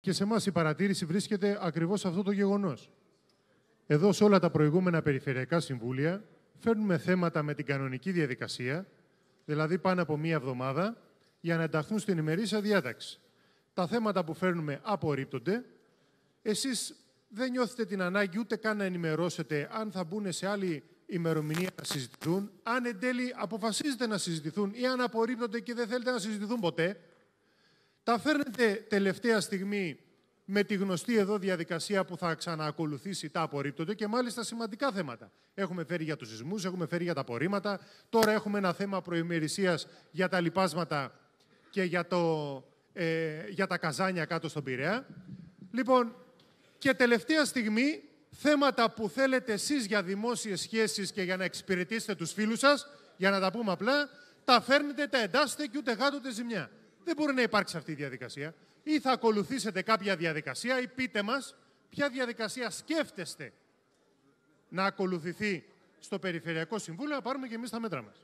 Και σε εμάς η παρατήρηση βρίσκεται ακριβώς αυτό το γεγονός. Εδώ, σε όλα τα προηγούμενα περιφερειακά συμβούλια, φέρνουμε θέματα με την κανονική διαδικασία, δηλαδή πάνω από μία εβδομάδα, για να ενταχθούν στην ημερήσια διάταξη. Τα θέματα που φέρνουμε απορρίπτονται. Εσείς δεν νιώθετε την ανάγκη ούτε καν να ενημερώσετε αν θα μπουν σε άλλη ημερομηνία να συζητηθούν, αν εν τέλει αποφασίζετε να συζητηθούν ή αν απορρίπτονται και δεν θέλετε να συζητηθούν ποτέ. Τα φέρνετε τελευταία στιγμή με τη γνωστή εδώ διαδικασία που θα ξαναακολουθήσει τα απορρίπτονται και μάλιστα σημαντικά θέματα. Έχουμε φέρει για τους σεισμούς, έχουμε φέρει για τα απορρίμματα, τώρα έχουμε ένα θέμα προημερησίας για τα λοιπάσματα και για, το, ε, για τα καζάνια κάτω στον Πειραιά. Λοιπόν, και τελευταία στιγμή, θέματα που θέλετε εσείς για δημόσιες σχέσεις και για να εξυπηρετήσετε τους φίλους σας, για να τα πούμε απλά, τα φέρνετε, τα εντάσσετε και ούτε γάτοτε ζημιά δεν μπορεί να υπάρξει αυτή η διαδικασία. Ή θα ακολουθήσετε κάποια διαδικασία ή πείτε μας ποια διαδικασία σκέφτεστε να ακολουθηθεί στο Περιφερειακό Συμβούλιο να πάρουμε και εμείς τα μέτρα μας.